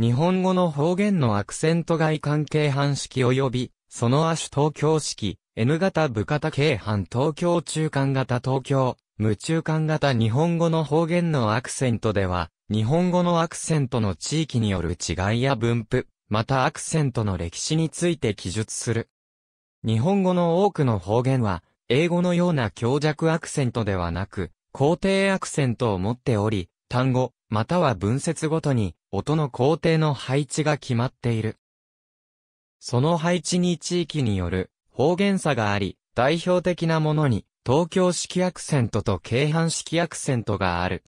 日本語の方言のアクセント外関係範式及び、その亜種東京式、N 型部型形範東京中間型東京、無中間型日本語の方言のアクセントでは、日本語のアクセントの地域による違いや分布、またアクセントの歴史について記述する。日本語の多くの方言は、英語のような強弱アクセントではなく、肯定アクセントを持っており、単語、または文節ごとに音の工程の配置が決まっている。その配置に地域による方言差があり、代表的なものに東京式アクセントと京阪式アクセントがある。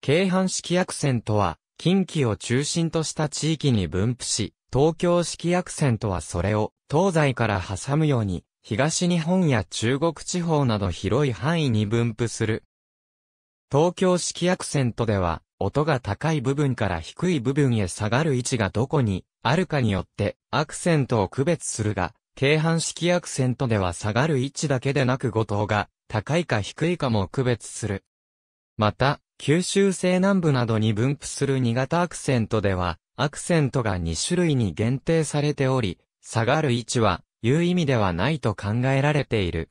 京阪式アクセントは近畿を中心とした地域に分布し、東京式アクセントはそれを東西から挟むように東日本や中国地方など広い範囲に分布する。東京式アクセントでは音が高い部分から低い部分へ下がる位置がどこにあるかによってアクセントを区別するが、軽半式アクセントでは下がる位置だけでなく語頭が高いか低いかも区別する。また、九州西南部などに分布する新型アクセントでは、アクセントが2種類に限定されており、下がる位置は、いう意味ではないと考えられている。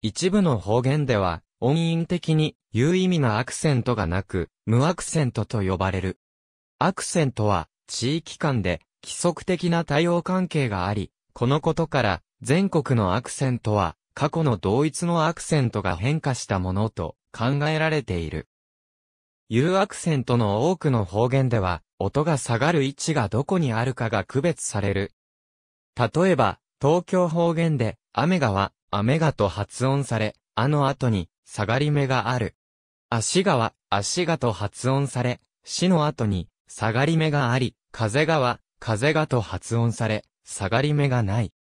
一部の方言では、音韻的に有意味なアクセントがなく、無アクセントと呼ばれる。アクセントは、地域間で規則的な対応関係があり、このことから、全国のアクセントは、過去の同一のアクセントが変化したものと考えられている。有アクセントの多くの方言では、音が下がる位置がどこにあるかが区別される。例えば、東京方言で、雨がは、雨がと発音され、あの後に、下がり目がある。足川、足がと発音され、死の後に、下がり目があり、風川、風がと発音され、下がり目がない。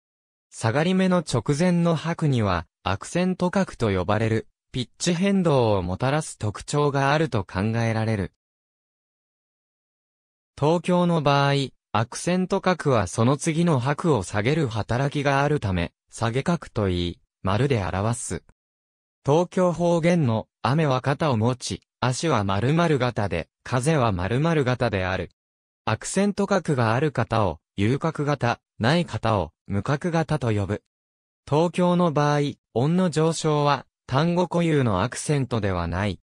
下がり目の直前の白には、アクセント角と呼ばれる、ピッチ変動をもたらす特徴があると考えられる。東京の場合、アクセント角はその次の白を下げる働きがあるため、下げ角と言い、丸で表す。東京方言の雨は肩を持ち、足は〇〇型で、風は〇〇型である。アクセント角がある方を、遊角型、ない方を、無角型と呼ぶ。東京の場合、音の上昇は、単語固有のアクセントではない。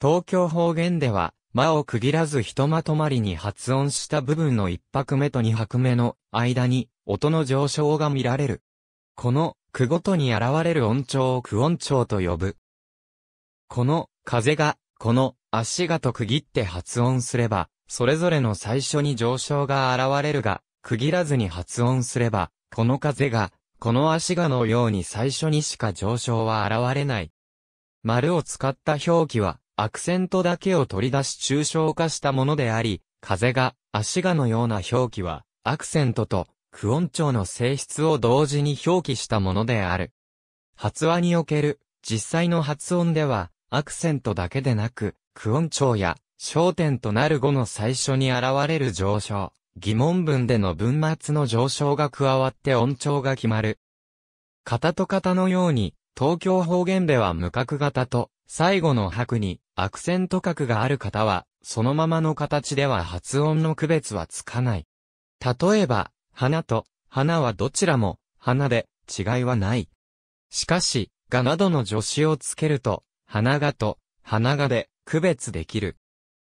東京方言では、間を区切らずひとまとまりに発音した部分の一拍目と二拍目の間に音の上昇が見られる。この区ごとに現れる音調を区音調と呼ぶ。この、風が、この、足がと区切って発音すれば、それぞれの最初に上昇が現れるが、区切らずに発音すれば、この風が、この足がのように最初にしか上昇は現れない。丸を使った表記は、アクセントだけを取り出し抽象化したものであり、風が、足がのような表記は、アクセントとクオン調の性質を同時に表記したものである。発話における実際の発音では、アクセントだけでなく、クオン調や焦点となる語の最初に現れる上昇、疑問文での文末の上昇が加わって音調が決まる。型と型のように、東京方言では無角型と、最後の白にアクセント角がある方は、そのままの形では発音の区別はつかない。例えば、花と花はどちらも花で違いはない。しかし、がなどの助詞をつけると、花がと花がで区別できる。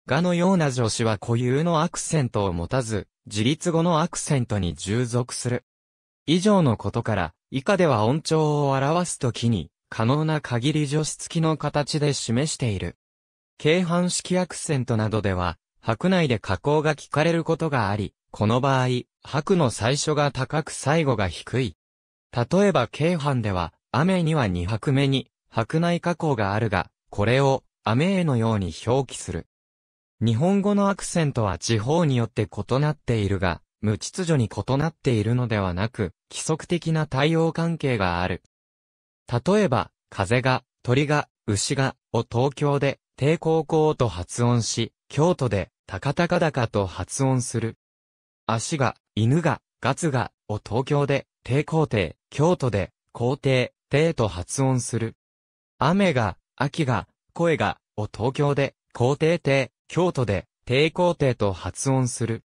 がのような助詞は固有のアクセントを持たず、自立語のアクセントに従属する。以上のことから、以下では音調を表すときに、可能な限り助詞付きの形で示している。軽半式アクセントなどでは、白内で加工が聞かれることがあり、この場合、白の最初が高く最後が低い。例えば京阪では、雨には二白目に、白内加工があるが、これを、雨へのように表記する。日本語のアクセントは地方によって異なっているが、無秩序に異なっているのではなく、規則的な対応関係がある。例えば、風が、鳥が、牛が、を東京で、低高校と発音し、京都で、高高高と発音する。足が、犬が、ガツが、を東京で、帝皇帝、京都で、皇帝、帝と発音する。雨が、秋が、声が、を東京で、皇帝帝、京都で、帝皇帝と発音する。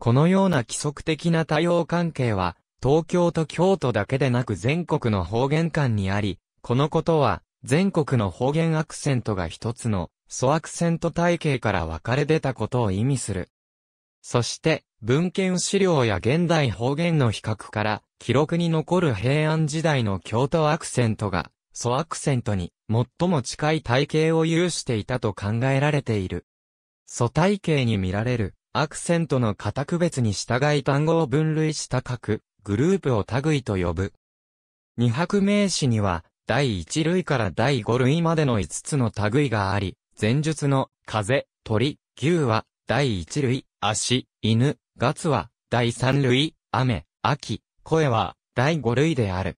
このような規則的な対応関係は、東京と京都だけでなく全国の方言間にあり、このことは、全国の方言アクセントが一つの、素アクセント体系から分かれ出たことを意味する。そして、文献資料や現代方言の比較から記録に残る平安時代の京都アクセントが蘇アクセントに最も近い体型を有していたと考えられている。蘇体型に見られるアクセントの型区別に従い単語を分類した各グループを類と呼ぶ。二拍名詞には第一類から第五類までの五つの類があり、前述の風、鳥、牛は第一類、足、犬、月は、第三類、雨、秋、声は、第五類である。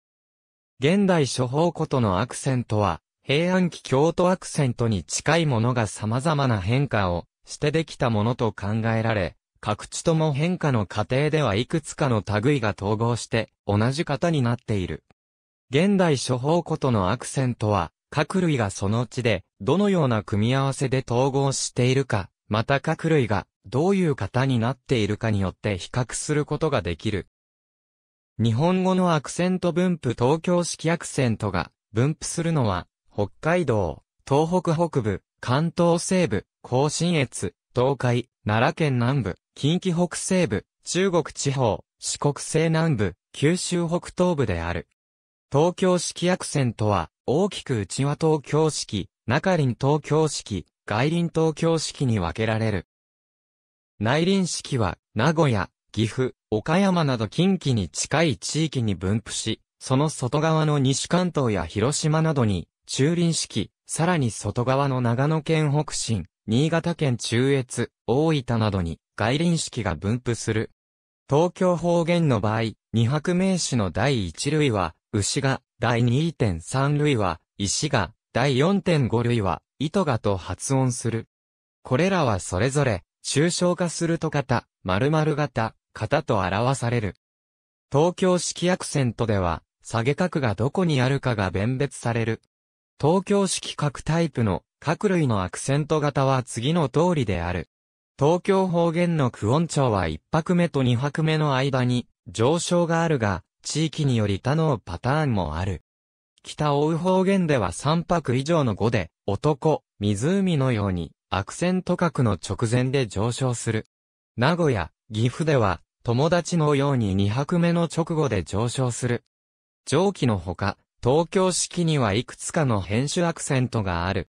現代諸方ことのアクセントは、平安期京都アクセントに近いものが様々な変化をしてできたものと考えられ、各地とも変化の過程ではいくつかの類が統合して同じ型になっている。現代諸方ことのアクセントは、各類がその地でどのような組み合わせで統合しているか、また各類がどういう型になっているかによって比較することができる。日本語のアクセント分布東京式アクセントが分布するのは、北海道、東北北部、関東西部、甲信越、東海、奈良県南部、近畿北西部、中国地方、四国西南部、九州北東部である。東京式アクセントは、大きく内輪東京式、中輪東京式、外輪東京式に分けられる。内輪式は、名古屋、岐阜、岡山など近畿に近い地域に分布し、その外側の西関東や広島などに、中輪式、さらに外側の長野県北新、新潟県中越、大分などに、外輪式が分布する。東京方言の場合、二白名詞の第一類は、牛が、第二点三類は、石が、第四点五類は、糸がと発音する。これらはそれぞれ、抽象化すると型、〇〇型、型と表される。東京式アクセントでは、下げ角がどこにあるかが弁別される。東京式角タイプの各類のアクセント型は次の通りである。東京方言の区音調は1拍目と2拍目の間に上昇があるが、地域により他のパターンもある。北欧方言では3拍以上の語で、男、湖のように、悪戦ト角の直前で上昇する。名古屋、岐阜では、友達のように2拍目の直後で上昇する。上記のほか、東京式にはいくつかの編集アクセントがある。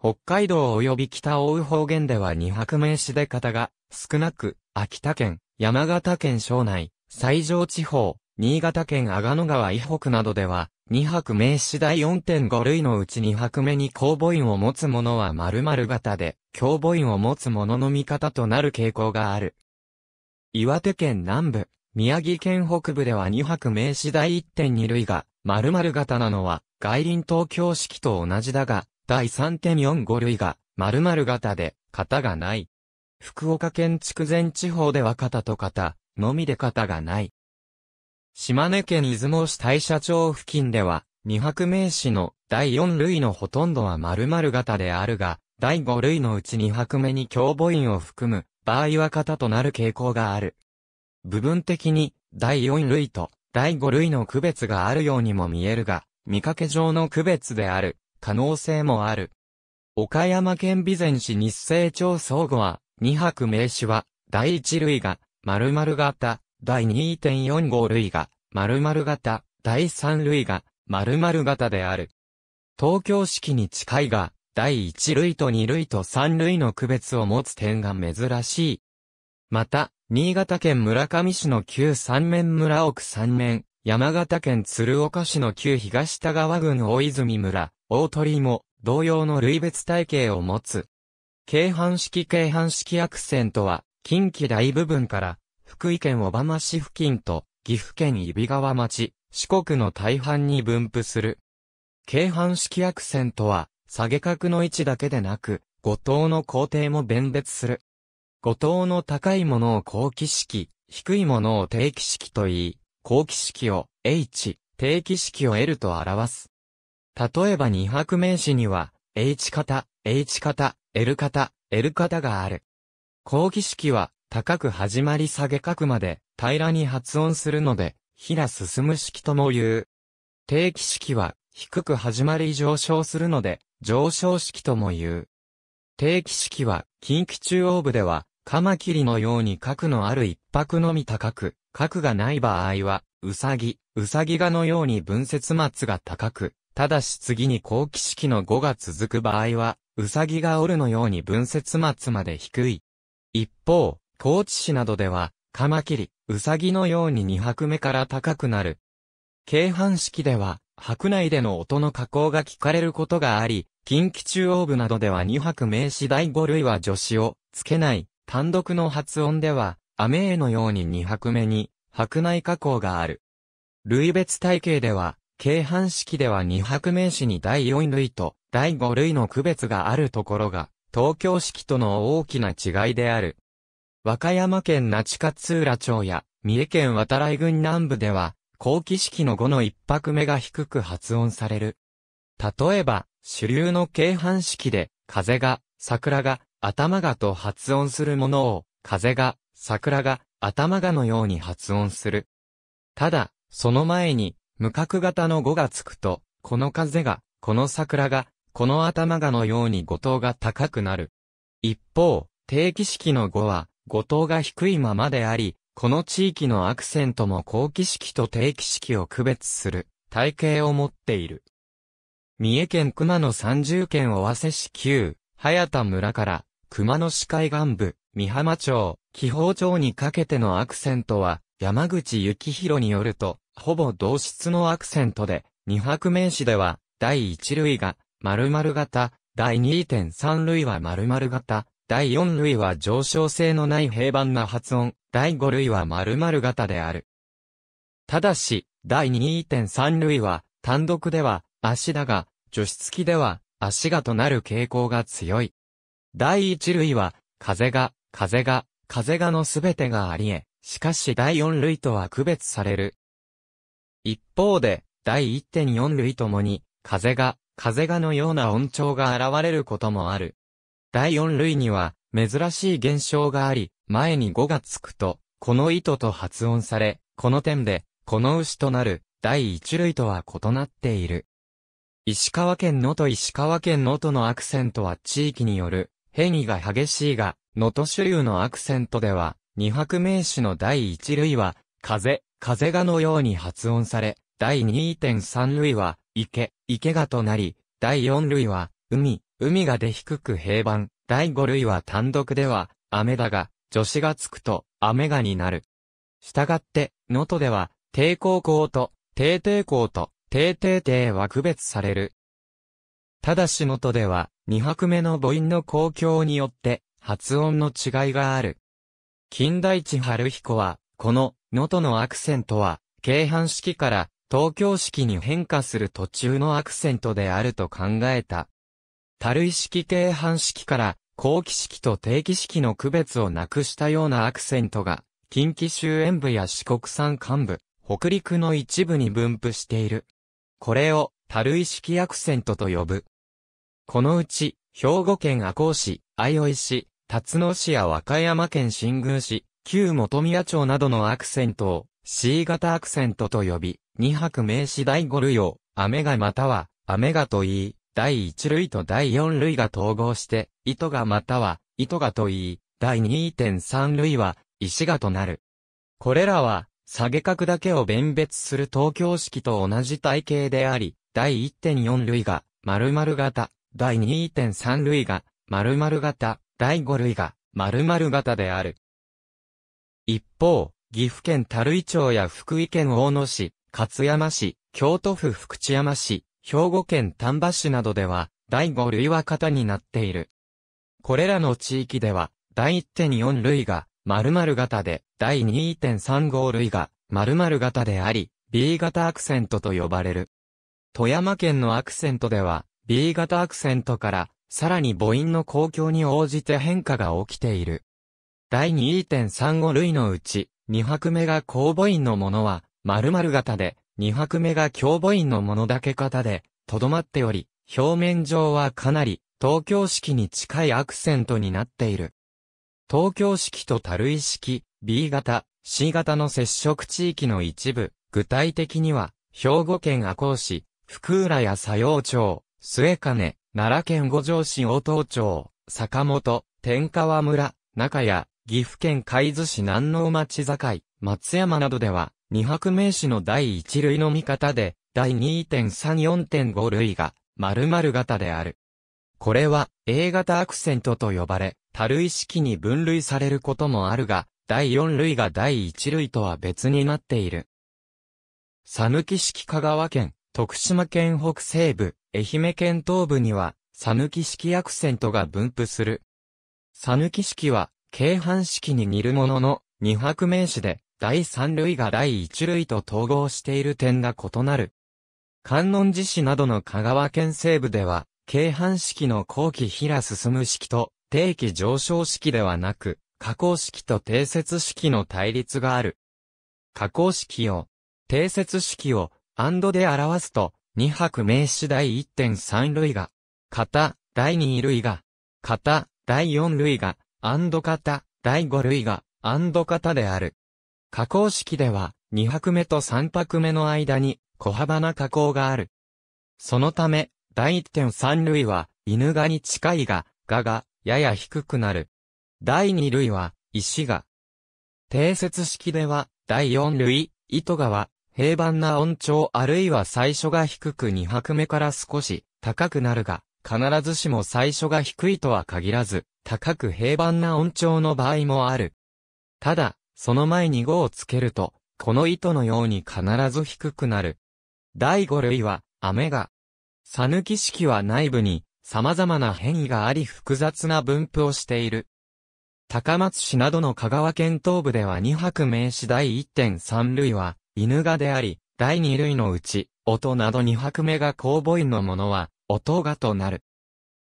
北海道及び北大方言では2拍目しで方が少なく、秋田県、山形県省内、西条地方、新潟県阿賀野川以北などでは、2拍名詞第4.5類のうち2拍目に公母音を持つ者は〇〇型で、共母音を持つ者の見方となる傾向がある。岩手県南部、宮城県北部では2拍名詞第1.2類が、〇〇型なのは、外輪東京式と同じだが、第3.45類が、〇〇型で、型がない。福岡県筑前地方では型と型、のみで型がない。島根県出雲市大社町付近では、二白名詞の第四類のほとんどは〇〇型であるが、第五類のうち二白目に強母音を含む場合は型となる傾向がある。部分的に第四類と第五類の区別があるようにも見えるが、見かけ上の区別である可能性もある。岡山県備前市日清町相互は、二白名詞は第一類が〇〇型、第2.45類が、〇〇型、第3類が、〇〇型である。東京式に近いが、第1類と2類と3類の区別を持つ点が珍しい。また、新潟県村上市の旧三面村奥三面、山形県鶴岡市の旧東田川郡大泉村、大鳥も、同様の類別体系を持つ。京阪式京阪式アクセントは、近畿大部分から、福井県小浜市付近と、岐阜県揖斐川町、四国の大半に分布する。京阪式アクセントは、下げ角の位置だけでなく、五島の工程も弁別する。五島の高いものを後期式、低いものを定期式と言い、後期式を H、定期式を L と表す。例えば二拍名詞には、H 型、H 型、L 型、L 型がある。後期式は、高く始まり下げ角まで平らに発音するので、平進む式とも言う。定期式は低く始まり上昇するので、上昇式とも言う。定期式は近畿中央部では、カマキリのように角のある一泊のみ高く、角がない場合は、うさぎ、うさぎがのように分節末が高く、ただし次に後期式の5が続く場合は、うさぎがおるのように分節末まで低い。一方、高知市などでは、カマキリ、ウサギのように2拍目から高くなる。京阪式では、白内での音の加工が聞かれることがあり、近畿中央部などでは2拍名詞第5類は助詞をつけない、単独の発音では、アメーのように2拍目に、白内加工がある。類別体系では、京阪式では2拍名詞に第4類と第5類の区別があるところが、東京式との大きな違いである。和歌山県那智勝浦町や、三重県渡来郡南部では、後期式の語の一拍目が低く発音される。例えば、主流の軽半式で、風が、桜が、頭がと発音するものを、風が、桜が、頭がのように発音する。ただ、その前に、無角型の語がつくと、この風が、この桜が、この頭がのように語頭が高くなる。一方、定期式の語は、五島が低いままであり、この地域のアクセントも後期式と定期式を区別する体系を持っている。三重県熊野三重県尾鷲市旧、早田村から熊野市海岸部、美浜町、紀宝町にかけてのアクセントは、山口幸宏によると、ほぼ同質のアクセントで、二白面詞では、第一類が、〇〇型、第二点三類は〇〇型、第4類は上昇性のない平板な発音、第5類は〇〇型である。ただし、第2.3類は、単独では、足だが、除湿付きでは、足がとなる傾向が強い。第1類は、風が、風が、風がのすべてがありえ、しかし第4類とは区別される。一方で、第1.4類ともに、風が、風がのような音調が現れることもある。第4類には、珍しい現象があり、前に語がつくと、この糸と発音され、この点で、この牛となる、第1類とは異なっている。石川県のと石川県のとのアクセントは地域による変異が激しいが、能登主流のアクセントでは、二拍名詞の第一類は、風、風がのように発音され、第2.3類は、池、池がとなり、第4類は、海、海がで低く平板、第5類は単独では、雨だが、助詞がつくと、雨がになる。したがって、能登では、低高校と、低低校と、低低低は区別される。ただし能登では、2拍目の母音の公共によって、発音の違いがある。近代地春彦は、この、能登のアクセントは、京阪式から、東京式に変化する途中のアクセントであると考えた。多類式系半式から後期式と定期式の区別をなくしたようなアクセントが、近畿周辺部や四国山間部、北陸の一部に分布している。これを多類式アクセントと呼ぶ。このうち、兵庫県赤穂市、相生市、辰野市や和歌山県新宮市、旧本宮町などのアクセントを C 型アクセントと呼び、二泊名詞第五類を、雨がまたは、雨がと言い、第1類と第4類が統合して、糸がまたは、糸がといい、第2.3類は、石がとなる。これらは、下げ角だけを弁別する東京式と同じ体系であり、第1.4類が、〇〇型、第2.3類が、〇〇型、第5類が、〇〇型である。一方、岐阜県樽井町や福井県大野市、勝山市、京都府福知山市、兵庫県丹波市などでは、第5類は型になっている。これらの地域では、第1.4類が〇〇型で、第2.35類が〇〇型であり、B 型アクセントと呼ばれる。富山県のアクセントでは、B 型アクセントから、さらに母音の公共に応じて変化が起きている。第2.35類のうち、2拍目が公母音のものは、〇〇型で、2拍目が凶母院のものだけ型で、とどまっており、表面上はかなり東京式に近いアクセントになっている。東京式と樽井式、B 型、C 型の接触地域の一部、具体的には、兵庫県赤穂市、福浦や佐用町、末金、奈良県五条市大東町、坂本、天川村、中屋、岐阜県海津市南能町境、松山などでは、二拍名詞の第一類の見方で、第2.34.5類が、〇〇型である。これは、A 型アクセントと呼ばれ、多類式に分類されることもあるが、第四類が第一類とは別になっている。さぬき式香川県、徳島県北西部、愛媛県東部には、さぬき式アクセントが分布する。さぬき式は、京阪式に似るものの、二拍名詞で、第三類が第一類と統合している点が異なる。観音寺市などの香川県西部では、京阪式の後期平進式と定期上昇式ではなく、下降式と定説式の対立がある。下降式を、定説式を、アンドで表すと、二拍名詞第1.3類が、型、第二類が、型、第四類が、アンド型、第五類が、アンド型である。加工式では、2拍目と3拍目の間に小幅な加工がある。そのため、第1.3類は、犬がに近いが、がが、やや低くなる。第2類は、石が。定説式では、第4類、糸がは、平板な音調あるいは最初が低く2拍目から少し高くなるが、必ずしも最初が低いとは限らず、高く平板な音調の場合もある。ただ、その前に5をつけると、この糸のように必ず低くなる。第5類は、雨が。さぬき式は内部に、様々な変異があり複雑な分布をしている。高松市などの香川県東部では2泊名詞第1.3類は、犬がであり、第2類のうち、音など2泊目が公母音のものは、音がとなる。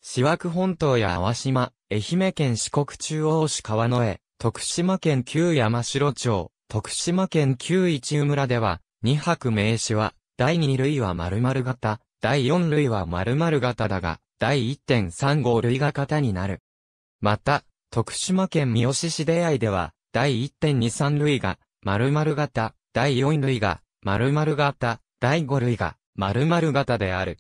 四枠本島や淡島、愛媛県四国中央市川之江、徳島県旧山城町、徳島県旧一湯村では、2泊名詞は、第2類は〇〇型、第4類は〇〇型だが、第1.35類が型になる。また、徳島県三好市出会いでは、第1.23類が、〇〇型、第4類が、〇〇型、第5類が、〇〇型である。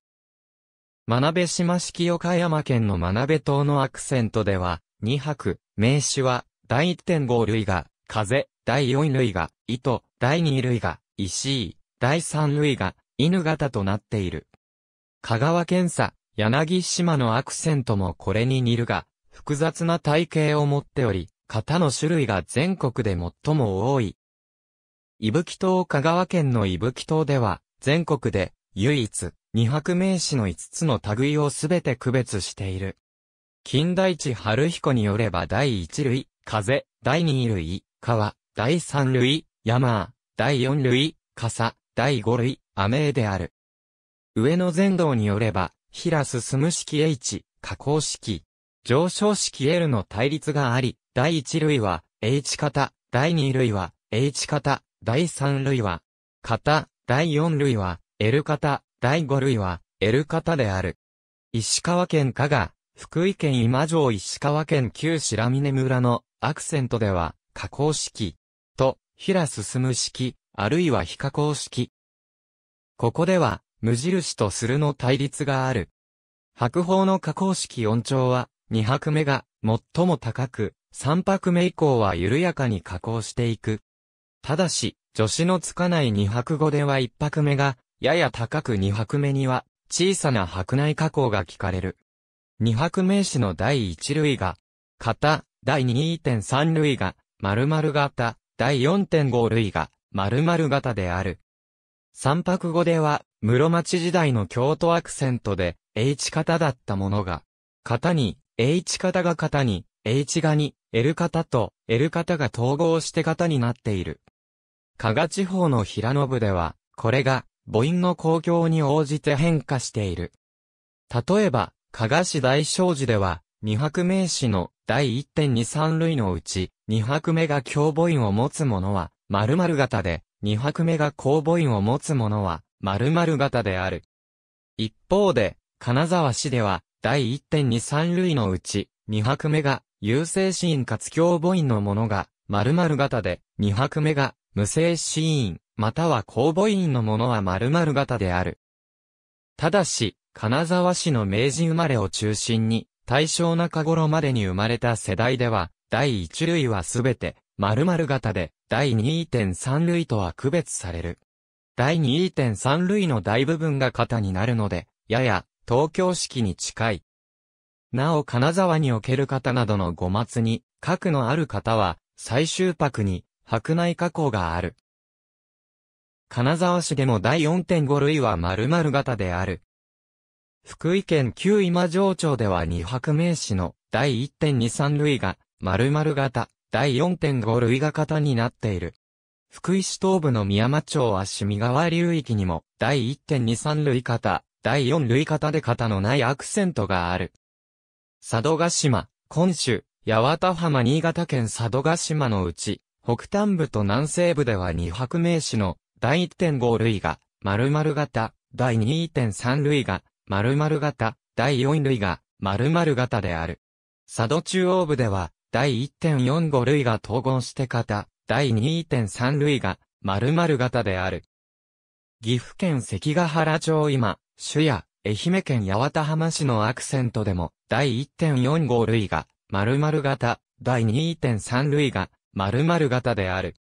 学鍋島式岡山県の学鍋島のアクセントでは、2泊、名詞は、第1.5類が、風、第4類が、糸、第2類が、石井、第3類が、犬型となっている。香川県佐、柳島のアクセントもこれに似るが、複雑な体型を持っており、型の種類が全国で最も多い。伊吹島香川県の伊吹島では、全国で、唯一、二白名詞の5つの類をすべて区別している。金代地春彦によれば第1類、風、第二類、川、第三類、山、第四類、傘、第五類、雨である。上の前道によれば、平進式 H、下降式、上昇式 L の対立があり、第一類は H 型、第二類は H 型、第三類は、型、第四類は L 型、第五類は L 型である。石川県加賀、福井県今城石川県旧白峰村のアクセントでは、加工式と、平進む式、あるいは非加工式。ここでは、無印とするの対立がある。白鵬の加工式音調は、2拍目が最も高く、3拍目以降は緩やかに加工していく。ただし、助詞のつかない2拍語では1拍目が、やや高く2拍目には、小さな白内加工が聞かれる。2拍名詞の第1類が、型、第2.3類が、〇〇型、第4.5類が、〇〇型である。三白語では、室町時代の京都アクセントで、H 型だったものが、型に、H 型が型に、H がに、L 型と L 型が統合して型になっている。加賀地方の平野部では、これが母音の公共に応じて変化している。例えば、加賀市大正寺では、二白名詞の第1.23類のうち、2拍目が強母音を持つものは、〇〇型で、2拍目が公母音を持つものは、〇〇型である。一方で、金沢市では、第1.23類のうち、2拍目が、有声子音かつ強母音のものが、〇〇型で、2拍目が、無声子音、または公母音のものは〇〇型である。ただし、金沢市の明治生まれを中心に、大正中頃までに生まれた世代では、第1類はすべて、〇〇型で、第2.3類とは区別される。第2.3類の大部分が型になるので、やや、東京式に近い。なお金沢における型などの五末に、核のある型は、最終泊に、白内加工がある。金沢市でも第4.5類は〇〇型である。福井県旧今城町では二泊名詞の第1.23類が〇〇型、第4.5類が型になっている。福井市東部の宮間町は趣見川流域にも第1.23類型、第4類型で型のないアクセントがある。佐渡島、今州、八幡浜新潟県佐渡島のうち、北端部と南西部では二泊名詞の第1.5類が、〇〇型、第2.3類が、〇〇型、第4類が、〇〇型である。佐渡中央部では、第1.45類が統合して型、第2.3類が、〇〇型である。岐阜県関ヶ原町今、主や、愛媛県八幡浜市のアクセントでも、第1.45類が、〇〇型、第2.3類が、〇〇型である。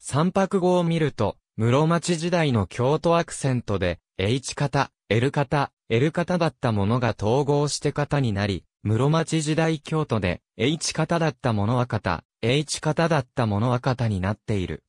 三白語を見ると、室町時代の京都アクセントで、H 型、L 型、エル型だったものが統合して型になり、室町時代京都で H 型だったものは型、H 型だったものは型になっている。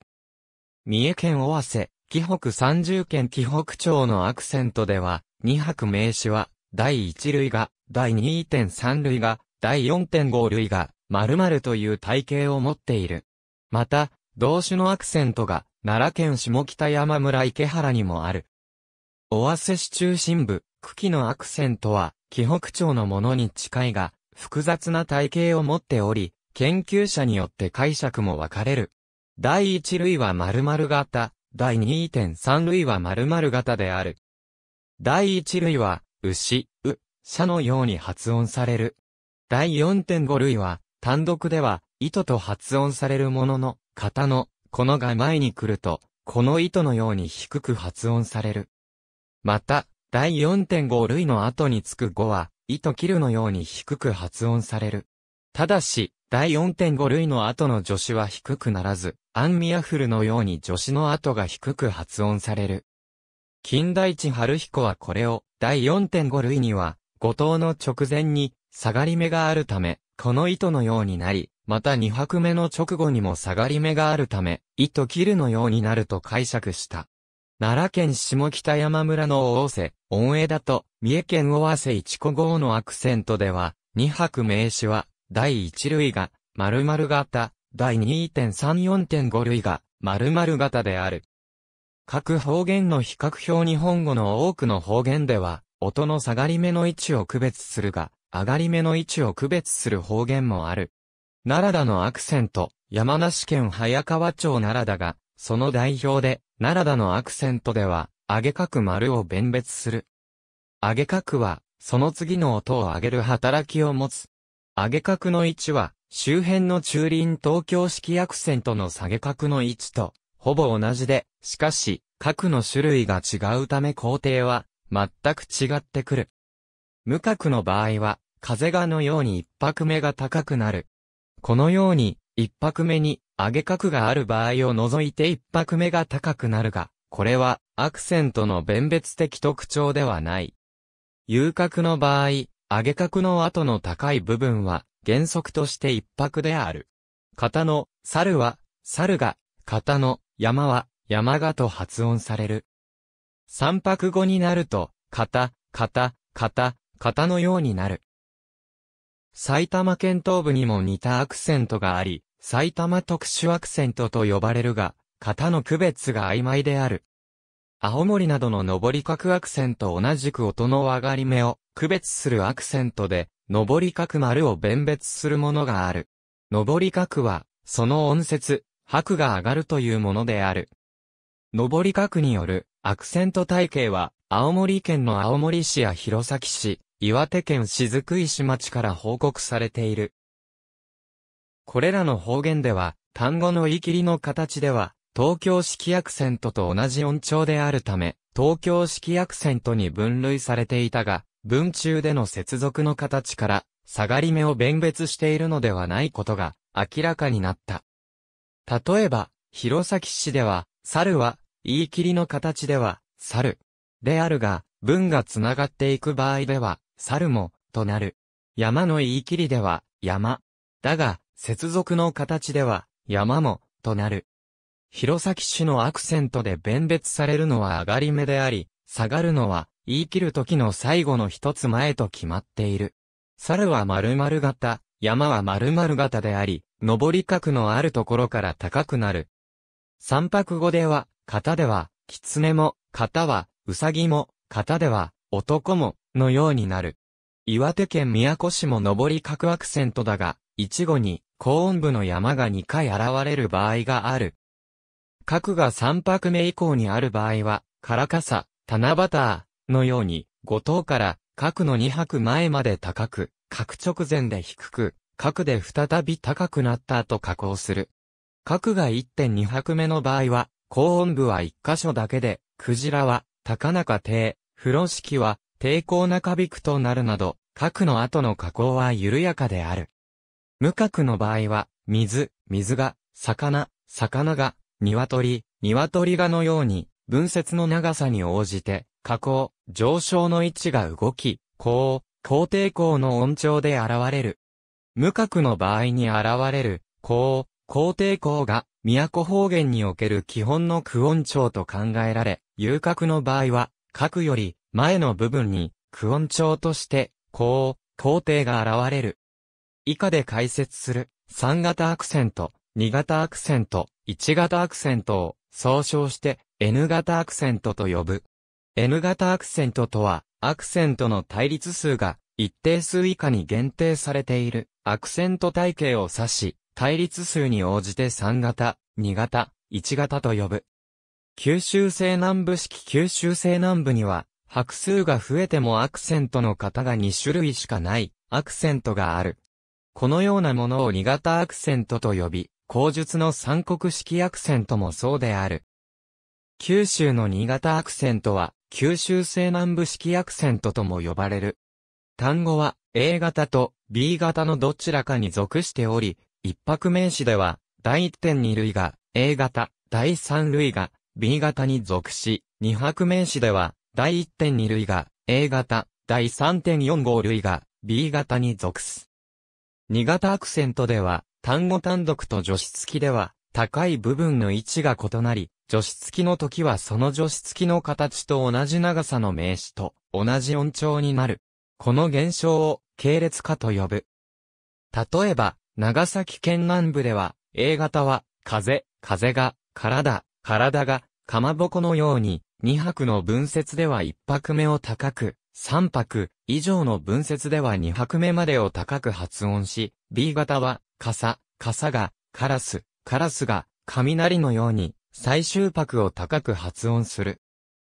三重県尾鷲、紀北三十県紀北町のアクセントでは、二拍名詞は、第一類が、第二点三類が、第四点五類が、〇〇という体系を持っている。また、動詞のアクセントが、奈良県下北山村池原にもある。尾鷲市中心部、茎のアクセントは、紀北町のものに近いが、複雑な体系を持っており、研究者によって解釈も分かれる。第1類は〇〇型、第2.3類は〇〇型である。第1類は、牛、う、社のように発音される。第4.5類は、単独では、糸と発音されるものの、型の、このが前に来ると、この糸のように低く発音される。また、第4.5類の後につく5は、糸切るのように低く発音される。ただし、第4.5類の後の助詞は低くならず、アンミアフルのように助詞の後が低く発音される。近代地春彦はこれを、第4.5類には、五島の直前に、下がり目があるため、この糸のようになり、また2拍目の直後にも下がり目があるため、糸切るのようになると解釈した。奈良県下北山村の大瀬、恵だと、三重県尾瀬一子号のアクセントでは、二泊名詞は、第一類が、〇〇型、第二点三四点五類が、〇〇型である。各方言の比較表日本語の多くの方言では、音の下がり目の位置を区別するが、上がり目の位置を区別する方言もある。奈良田のアクセント、山梨県早川町奈良田が、その代表で、奈良田のアクセントでは、上げ角丸を弁別する。上げ角は、その次の音を上げる働きを持つ。上げ角の位置は、周辺の中輪東京式アクセントの下げ角の位置と、ほぼ同じで、しかし、角の種類が違うため工程は、全く違ってくる。無角の場合は、風がのように一拍目が高くなる。このように、一拍目に、上げ角がある場合を除いて一拍目が高くなるが、これはアクセントの弁別的特徴ではない。遊郭の場合、上げ角の後の高い部分は原則として一拍である。型の猿は猿が、型の山は山がと発音される。三拍後になると、型、型、型、型のようになる。埼玉県東部にも似たアクセントがあり、埼玉特殊アクセントと呼ばれるが、型の区別が曖昧である。青森などの上り角アクセント同じく音の上がり目を区別するアクセントで、上り角丸を弁別するものがある。上り角は、その音節、白が上がるというものである。上り角によるアクセント体系は、青森県の青森市や弘前市、岩手県雫石町から報告されている。これらの方言では、単語の言い切りの形では、東京式アクセントと同じ音調であるため、東京式アクセントに分類されていたが、文中での接続の形から、下がり目を弁別しているのではないことが明らかになった。例えば、弘前市では、猿は、言い切りの形では、猿。であるが、文がつながっていく場合では、猿も、となる。山の言い切りでは、山。だが、接続の形では、山も、となる。弘前市のアクセントで弁別されるのは上がり目であり、下がるのは、言い切る時の最後の一つ前と決まっている。猿は丸々型、山は丸々型であり、上り角のあるところから高くなる。三白語では、型では、狐も、型は、うさぎも、型では、男も、のようになる。岩手県宮古市も上り角アクセントだが、一語に、高温部の山が2回現れる場合がある。核が3拍目以降にある場合は、カラカサ、七ーのように、5等から核の2拍前まで高く、核直前で低く、核で再び高くなった後加工する。核が1.2拍目の場合は、高音部は1箇所だけで、クジラは、高中低、風呂敷は、抵抗中引くとなるなど、核の後の加工は緩やかである。無角の場合は、水、水が、魚、魚が、鶏、鶏がのように、分節の長さに応じて、下降、上昇の位置が動き、高、高低高の音調で現れる。無角の場合に現れる、高、高低高が、都方言における基本の区音調と考えられ、遊角の場合は、角より前の部分に、区音調として、高、高低が現れる。以下で解説する3型アクセント、2型アクセント、1型アクセントを総称して N 型アクセントと呼ぶ。N 型アクセントとは、アクセントの対立数が一定数以下に限定されているアクセント体系を指し、対立数に応じて3型、2型、1型と呼ぶ。吸収性南部式吸収性南部には、白数が増えてもアクセントの型が2種類しかないアクセントがある。このようなものを2型アクセントと呼び、口述の三国式アクセントもそうである。九州の二型アクセントは、九州西南部式アクセントとも呼ばれる。単語は、A 型と B 型のどちらかに属しており、一泊名詞では、第一点二類が A 型、第三類が B 型に属し、二泊名詞では、第一点二類が A 型、第3.45類が B 型に属す。2型アクセントでは、単語単独と助詞付きでは、高い部分の位置が異なり、助詞付きの時はその助詞付きの形と同じ長さの名詞と同じ音調になる。この現象を系列化と呼ぶ。例えば、長崎県南部では、A 型は、風、風が、体、体が、かまぼこのように、2拍の文節では1拍目を高く、3拍以上の文節では2拍目までを高く発音し、B 型は、傘、傘が、カラス、カラスが、雷のように、最終拍を高く発音する。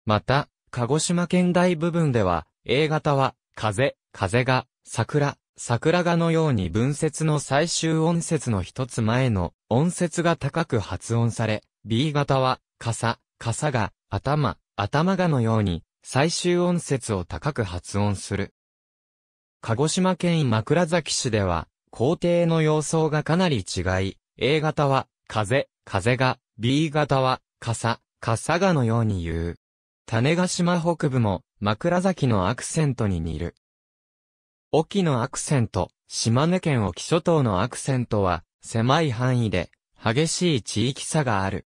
また、鹿児島県大部分では、A 型は、風、風が、桜、桜がのように文節の最終音節の一つ前の音節が高く発音され、B 型は、傘、傘が、頭、頭がのように、最終音節を高く発音する。鹿児島県枕崎市では、校庭の様相がかなり違い、A 型は、風、風が、B 型は、傘、傘がのように言う。種ヶ島北部も、枕崎のアクセントに似る。沖のアクセント、島根県沖諸島のアクセントは、狭い範囲で、激しい地域差がある。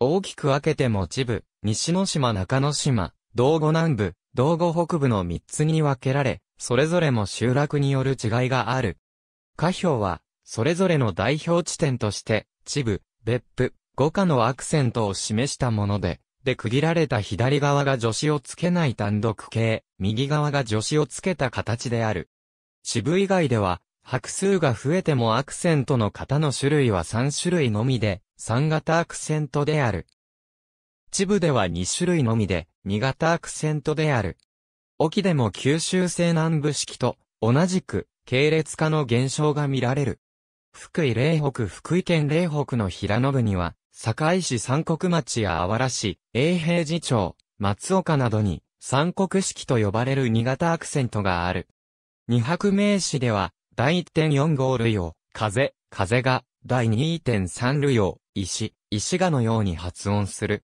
大きく分けて持ち部、西之島中之島、道後南部、道後北部の3つに分けられ、それぞれも集落による違いがある。下表は、それぞれの代表地点として、秩父、別府、五下のアクセントを示したもので、で区切られた左側が助詞をつけない単独形、右側が助詞をつけた形である。支部以外では、白数が増えてもアクセントの型の種類は3種類のみで、3型アクセントである。一部では2種類のみで、2型アクセントである。沖でも九州西南部式と、同じく、系列化の現象が見られる。福井霊北福井県霊北の平野部には、堺市三国町やあわ市、永平寺町、松岡などに、三国式と呼ばれる2型アクセントがある。二拍名詞では、第1.4号類を、風、風が、第2.3類を、石、石がのように発音する。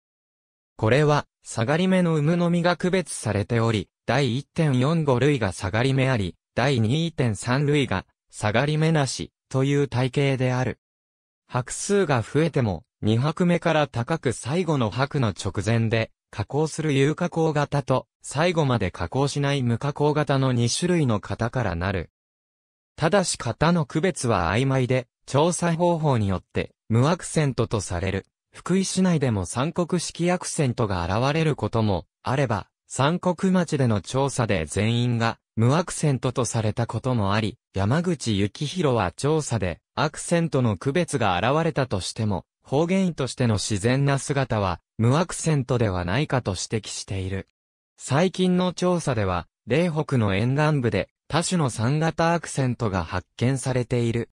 これは、下がり目の有無のみが区別されており、第1.45類が下がり目あり、第2.3類が下がり目なしという体系である。白数が増えても、2白目から高く最後の白の直前で、加工する有加工型と、最後まで加工しない無加工型の2種類の型からなる。ただし型の区別は曖昧で、調査方法によって、無アクセントとされる。福井市内でも三国式アクセントが現れることもあれば、三国町での調査で全員が無アクセントとされたこともあり、山口幸宏は調査でアクセントの区別が現れたとしても、方言としての自然な姿は無アクセントではないかと指摘している。最近の調査では、霊北の沿岸部で多種の三型アクセントが発見されている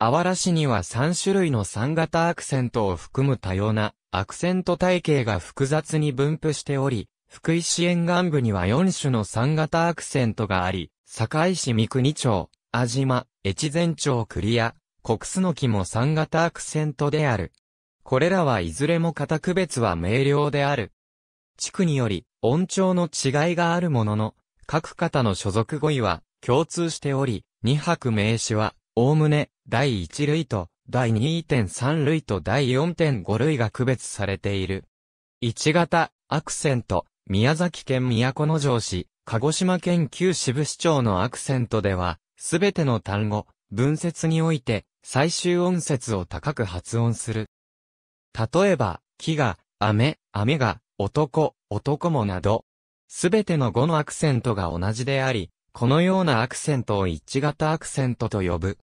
あわら市には3種類の3型アクセントを含む多様なアクセント体系が複雑に分布しており、福井市沿岸部には4種の3型アクセントがあり、堺市三国町、安島、越前町栗屋、国須の木も3型アクセントである。これらはいずれも型区別は明瞭である。地区により音調の違いがあるものの、各型の所属語彙は共通しており、二拍名詞はおおむね、第1類と、第2.3類と第4.5類が区別されている。1型、アクセント、宮崎県都城市、鹿児島県旧支部市長のアクセントでは、すべての単語、文節において、最終音節を高く発音する。例えば、木が、雨、雨が、男、男もなど、すべての語のアクセントが同じであり、このようなアクセントを一型アクセントと呼ぶ。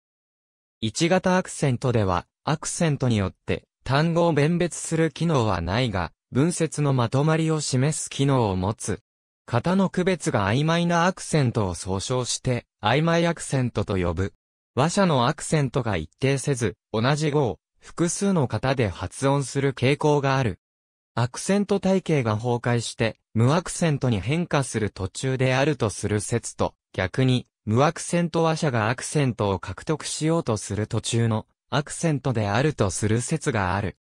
1型アクセントでは、アクセントによって単語を弁別する機能はないが、文節のまとまりを示す機能を持つ。型の区別が曖昧なアクセントを総称して、曖昧アクセントと呼ぶ。話者のアクセントが一定せず、同じ語を複数の型で発音する傾向がある。アクセント体系が崩壊して、無アクセントに変化する途中であるとする説と、逆に、無アクセント話者がアクセントを獲得しようとする途中のアクセントであるとする説がある。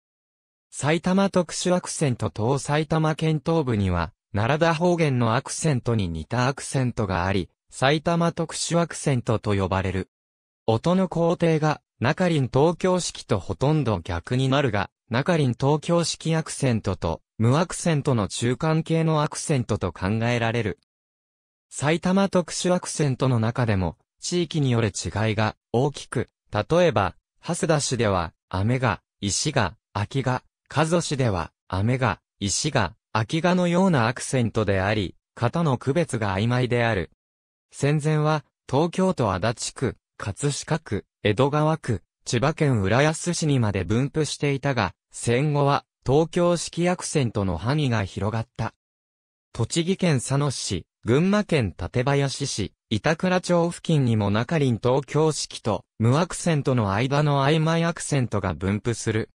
埼玉特殊アクセント等埼玉県東部には、奈良田方言のアクセントに似たアクセントがあり、埼玉特殊アクセントと呼ばれる。音の工程が、中林東京式とほとんど逆になるが、中林東京式アクセントと、無アクセントの中間系のアクセントと考えられる。埼玉特殊アクセントの中でも、地域による違いが大きく、例えば、ハスダ市では、雨が、石が、秋が、カゾ市では、雨が、石が、秋がのようなアクセントであり、型の区別が曖昧である。戦前は、東京都足立区、葛飾区、江戸川区、千葉県浦安市にまで分布していたが、戦後は東京式アクセントの範囲が広がった。栃木県佐野市、群馬県館林市、板倉町付近にも中林東京式と無アクセントの間の曖昧アクセントが分布する。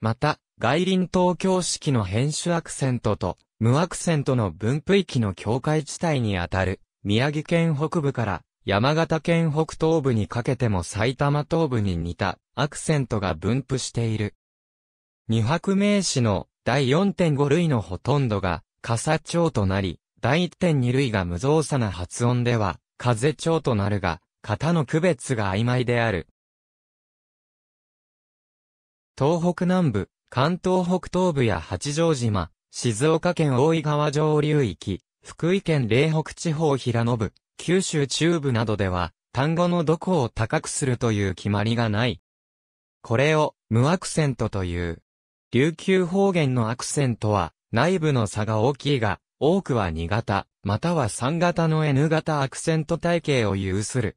また、外林東京式の変種アクセントと無アクセントの分布域の境界地帯にあたる、宮城県北部から山形県北東部にかけても埼玉東部に似たアクセントが分布している。二白名詞の第4.5類のほとんどが、傘町となり、第一点二類が無造作な発音では、風調となるが、型の区別が曖昧である。東北南部、関東北東部や八丈島、静岡県大井川上流域、福井県嶺北地方平野部、九州中部などでは、単語のどこを高くするという決まりがない。これを、無アクセントという。琉球方言のアクセントは、内部の差が大きいが、多くは2型、または3型の N 型アクセント体系を有する。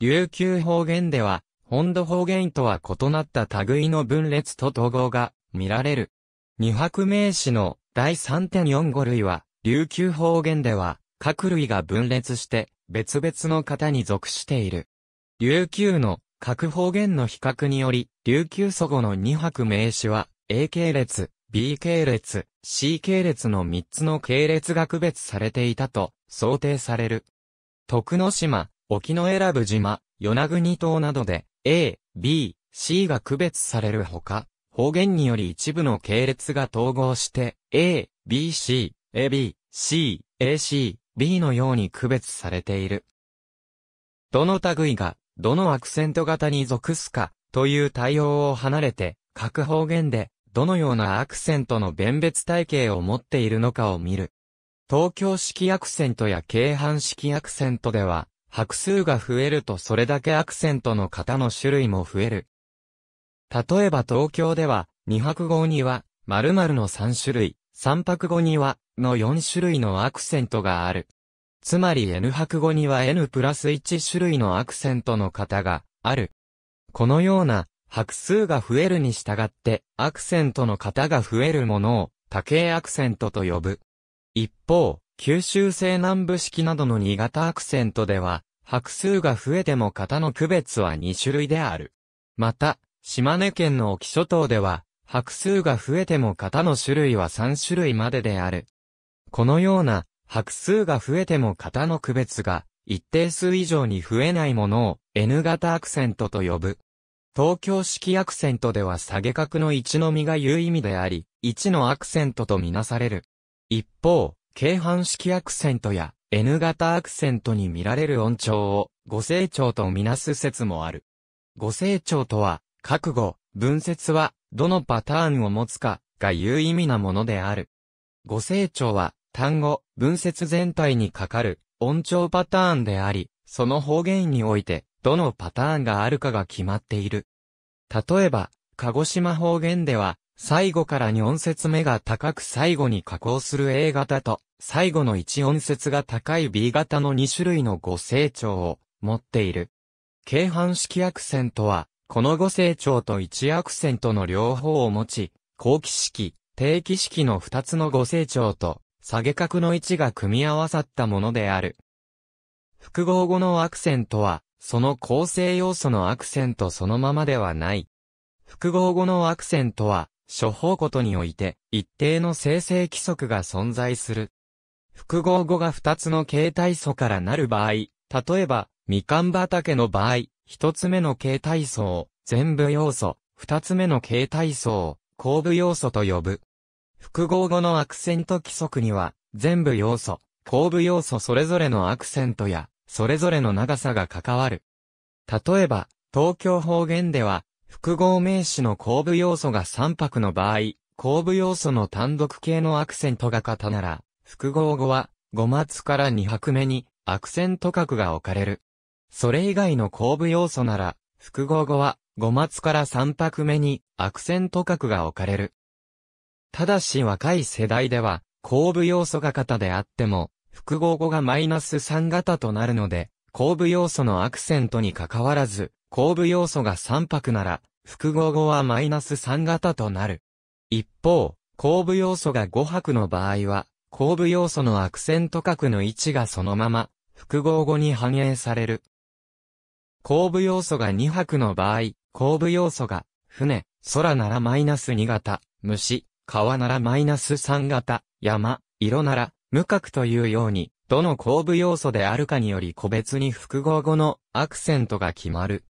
琉球方言では、本土方言とは異なった類の分裂と統合が見られる。二拍名詞の第3.45類は、琉球方言では、各類が分裂して別々の型に属している。琉球の各方言の比較により、琉球祖語の二拍名詞は、A 系列、B 系列、C 系列の3つの系列が区別されていたと想定される。徳之島、沖永良部島、与那国島などで A、B、C が区別されるほか、方言により一部の系列が統合して A、B、C、AB、C、AC、B のように区別されている。どの類が、どのアクセント型に属すか、という対応を離れて、各方言でどのようなアクセントの弁別体系を持っているのかを見る。東京式アクセントや京阪式アクセントでは、拍数が増えるとそれだけアクセントの型の種類も増える。例えば東京では、2拍号には、〇〇の3種類、3拍後には、の4種類のアクセントがある。つまり N 拍後には N プラス1種類のアクセントの型がある。このような白数が増えるに従って、アクセントの型が増えるものを、多形アクセントと呼ぶ。一方、九州西南部式などの2型アクセントでは、白数が増えても型の区別は2種類である。また、島根県の沖諸島では、白数が増えても型の種類は3種類までである。このような、白数が増えても型の区別が、一定数以上に増えないものを N 型アクセントと呼ぶ。東京式アクセントでは下げ角の置のみが言う意味であり、置のアクセントとみなされる。一方、京阪式アクセントや N 型アクセントに見られる音調を五成長とみなす説もある。五成長とは、覚悟、文節は、どのパターンを持つか、が言う意味なものである。五成長は、単語、文節全体にかかる、音調パターンであり、その方言において、どのパターンがあるかが決まっている。例えば、鹿児島方言では、最後から2音節目が高く最後に加工する A 型と、最後の1音節が高い B 型の2種類の語成長を持っている。軽半式アクセントは、この語成長と1アクセントの両方を持ち、後期式、定期式の2つの語成長と、下げ角の位置が組み合わさったものである。複合語のアクセントは、その構成要素のアクセントそのままではない。複合語のアクセントは、処方ことにおいて、一定の生成規則が存在する。複合語が二つの形態素からなる場合、例えば、みかん畑の場合、一つ目の形態素を、全部要素、二つ目の形態素を、後部要素と呼ぶ。複合語のアクセント規則には、全部要素、後部要素それぞれのアクセントや、それぞれの長さが関わる。例えば、東京方言では、複合名詞の後部要素が3拍の場合、後部要素の単独形のアクセントが型なら、複合語は、5末から2拍目に、アクセント角が置かれる。それ以外の後部要素なら、複合語は、5末から3拍目に、アクセント角が置かれる。ただし若い世代では、後部要素が型であっても、複合語がマイナス3型となるので、後部要素のアクセントに関わらず、後部要素が3拍なら、複合語はマイナス3型となる。一方、後部要素が5拍の場合は、後部要素のアクセント角の位置がそのまま、複合語に反映される。後部要素が2拍の場合、後部要素が、船、空ならマイナス2型、虫、川ならマイナス3型、山、色なら無角というように、どの後部要素であるかにより個別に複合語のアクセントが決まる。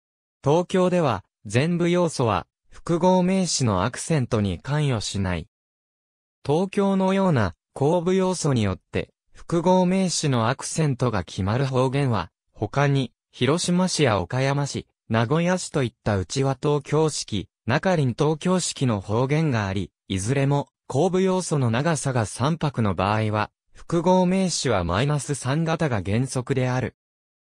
東京では、全部要素は、複合名詞のアクセントに関与しない。東京のような後部要素によって、複合名詞のアクセントが決まる方言は、他に、広島市や岡山市、名古屋市といった内輪東京式、中林東京式の方言があり、いずれも、後部要素の長さが3拍の場合は、複合名詞はマイナス3型が原則である。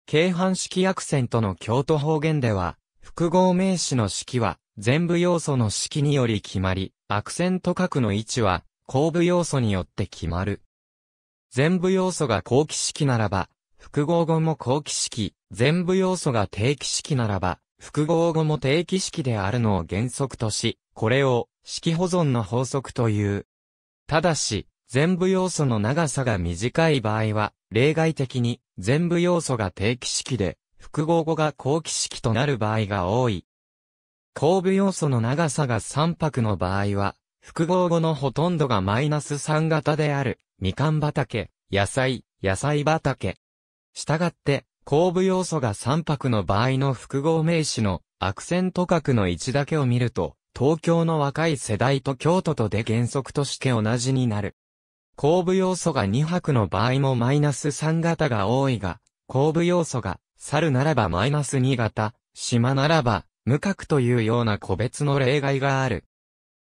京阪式アクセントの京都方言では、複合名詞の式は、全部要素の式により決まり、アクセント角の位置は、後部要素によって決まる。全部要素が後期式ならば、複合語も後期式、全部要素が定期式ならば、複合語も定期式であるのを原則とし、これを、式保存の法則という。ただし、全部要素の長さが短い場合は、例外的に全部要素が定期式で、複合語が後期式となる場合が多い。後部要素の長さが3拍の場合は、複合語のほとんどがマイナス3型である、みかん畑、野菜、野菜畑。したがって、後部要素が3拍の場合の複合名詞のアクセント角の位置だけを見ると、東京の若い世代と京都とで原則として同じになる。後部要素が2泊の場合もマイナス3型が多いが、後部要素が、猿ならばマイナス2型、島ならば、無角というような個別の例外がある。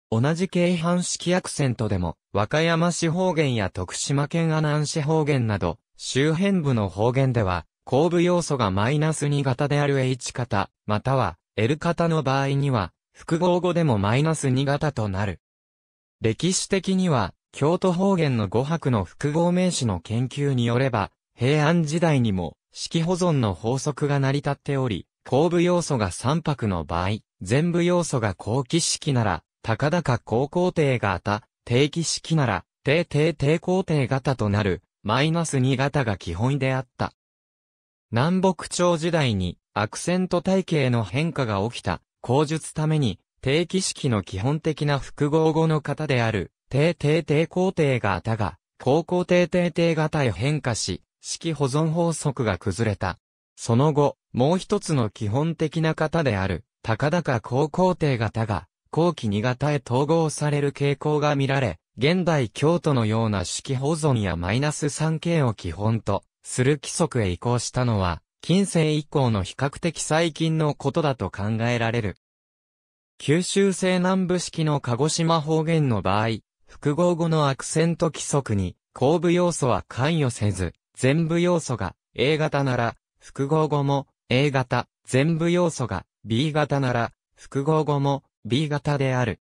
同じ京阪式アクセントでも、和歌山市方言や徳島県阿南市方言など、周辺部の方言では、後部要素がマイナス2型である H 型、または L 型の場合には、複合語でもマイナス2型となる。歴史的には、京都方言の語白の複合名詞の研究によれば、平安時代にも、式保存の法則が成り立っており、後部要素が三白の場合、全部要素が後期式なら、高々高皇帝型、定期式なら、低低低工程型となる、マイナス2型が基本であった。南北朝時代に、アクセント体系の変化が起きた、口述ために、定期式の基本的な複合語の型である、低低低皇帝がたが、高校低低低型へ変化し、式保存法則が崩れた。その後、もう一つの基本的な型である、高高高校低型が、後期2型へ統合される傾向が見られ、現代京都のような式保存やマイナス 3K を基本とする規則へ移行したのは、近世以降の比較的最近のことだと考えられる。九州西南部式の鹿児島方言の場合、複合語のアクセント規則に、後部要素は関与せず、全部要素が A 型なら、複合語も A 型、全部要素が B 型なら、複合語も B 型である。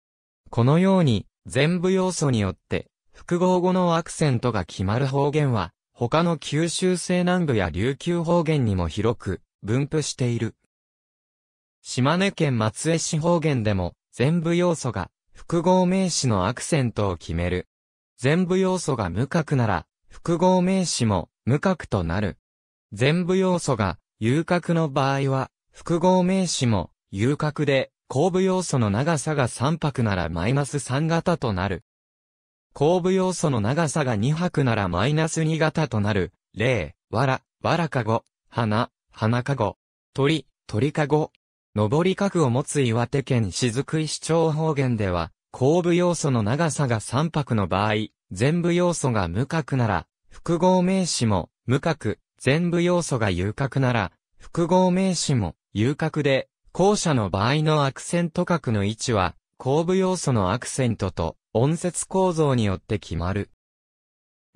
このように、全部要素によって、複合語のアクセントが決まる方言は、他の九州西南部や琉球方言にも広く分布している。島根県松江市方言でも、全部要素が複合名詞のアクセントを決める。全部要素が無角なら、複合名詞も無角となる。全部要素が有角の場合は、複合名詞も有角で、後部要素の長さが3拍ならマイナス3型となる。後部要素の長さが2拍ならマイナス2型となる。例、わら、わらかご、花、花かご、鳥、鳥かご、上り角を持つ岩手県雫石町方言では、後部要素の長さが三拍の場合、全部要素が無角なら、複合名詞も無角、全部要素が有角なら、複合名詞も有角で、後者の場合のアクセント角の位置は、後部要素のアクセントと音節構造によって決まる。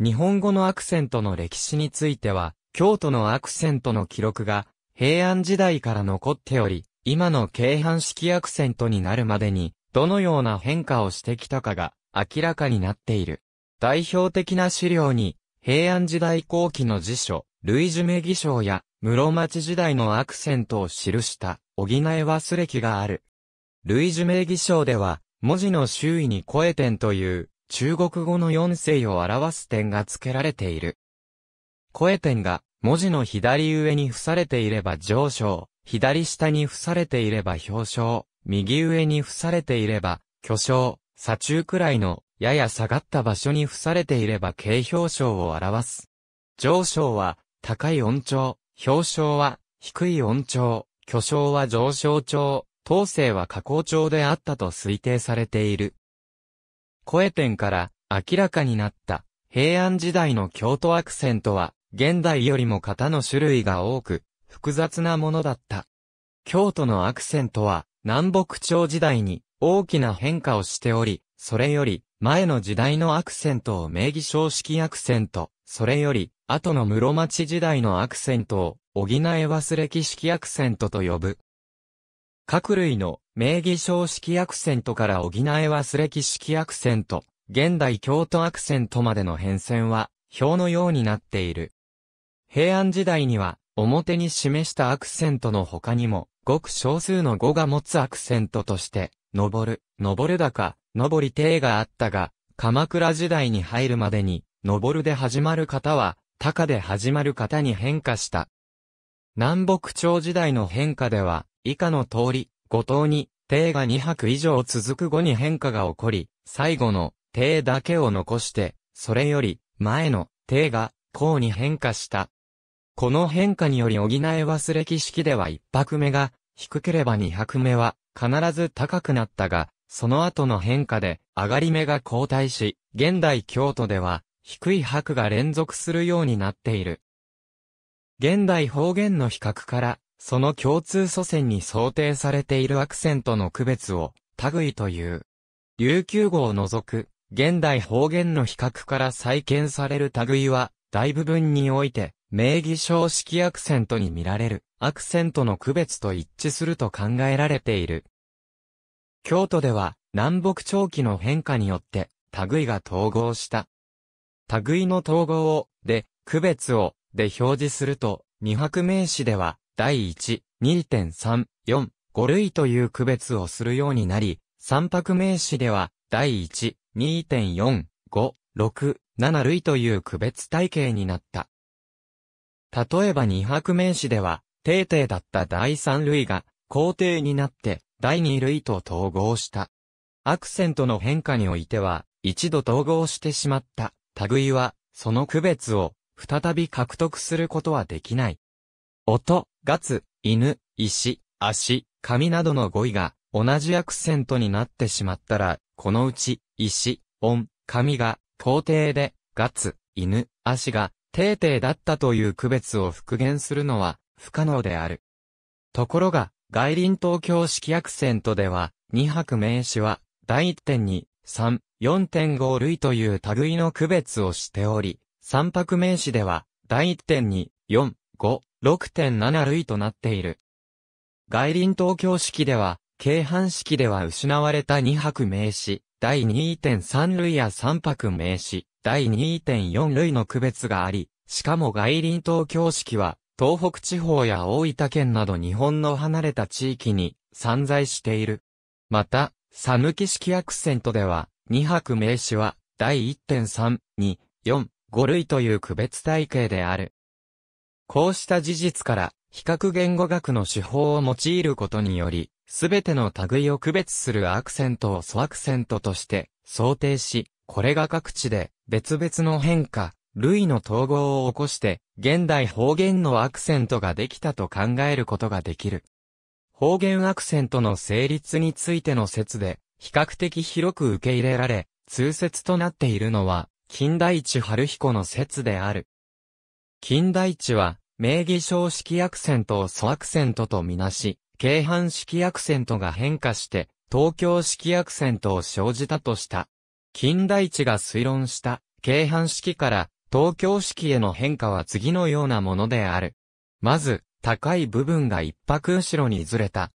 日本語のアクセントの歴史については、京都のアクセントの記録が平安時代から残っており、今の京阪式アクセントになるまでに、どのような変化をしてきたかが明らかになっている。代表的な資料に、平安時代後期の辞書、類締名義証や、室町時代のアクセントを記した、補え忘れ記がある。類締名義証では、文字の周囲に声点という、中国語の四声を表す点が付けられている。声点が、文字の左上に付されていれば上昇、左下に付されていれば表彰、右上に付されていれば、巨匠、左中くらいの、やや下がった場所に付されていれば軽表彰を表す。上昇は、高い音調、表彰は、低い音調、巨匠は上昇調、当世は下降調であったと推定されている。声点から明らかになった平安時代の京都アクセントは現代よりも型の種類が多く、複雑なものだった。京都のアクセントは南北朝時代に大きな変化をしており、それより前の時代のアクセントを名義正式アクセント、それより後の室町時代のアクセントを補え忘れ記式アクセントと呼ぶ。各類の名義正式アクセントから補え忘れ記式アクセント、現代京都アクセントまでの変遷は表のようになっている。平安時代には表に示したアクセントの他にも、ごく少数の語が持つアクセントとして、登る、登る高、登り低があったが、鎌倉時代に入るまでに、登るで始まる方は、高で始まる方に変化した。南北朝時代の変化では、以下の通り、五島に、低が2拍以上続く後に変化が起こり、最後の、低だけを残して、それより、前の、低が、高に変化した。この変化により補え忘れ期式では一拍目が低ければ二拍目は必ず高くなったが、その後の変化で上がり目が後退し、現代京都では低い拍が連続するようになっている。現代方言の比較から、その共通祖先に想定されているアクセントの区別を、類という。琉球語を除く、現代方言の比較から再建される類は、大部分において、名義小式アクセントに見られるアクセントの区別と一致すると考えられている。京都では南北朝期の変化によって類が統合した。類の統合をで区別をで表示すると二拍名詞では第1、2.3、4、5類という区別をするようになり、三拍名詞では第1、2.4、5、6、7類という区別体系になった。例えば二白名詞では、定定だった第三類が、皇帝になって、第二類と統合した。アクセントの変化においては、一度統合してしまった、類は、その区別を、再び獲得することはできない。音、ガツ、犬、石、足、紙などの語彙が、同じアクセントになってしまったら、このうち、石、音、紙が、皇帝で、ガツ、犬、足が、定定だったという区別を復元するのは不可能である。ところが、外輪東京式アクセントでは、2拍名詞は、第1点に、3、4.5類という類の区別をしており、3拍名詞では、第1点に、4、5、6.7類となっている。外輪東京式では、軽半式では失われた2拍名詞、第2.3類や3拍名詞、第2.4類の区別があり、しかも外輪東京式は、東北地方や大分県など日本の離れた地域に散在している。また、さぬき式アクセントでは、2泊名詞は、第1.3、2、4、5類という区別体系である。こうした事実から、比較言語学の手法を用いることにより、すべての類を区別するアクセントを素アクセントとして想定し、これが各地で別々の変化、類の統合を起こして、現代方言のアクセントができたと考えることができる。方言アクセントの成立についての説で、比較的広く受け入れられ、通説となっているのは、近代一春彦の説である。近代一は、名義小式アクセントを素アクセントとみなし、京阪式アクセントが変化して、東京式アクセントを生じたとした。近代地が推論した、京阪式から東京式への変化は次のようなものである。まず、高い部分が一泊後ろにずれた。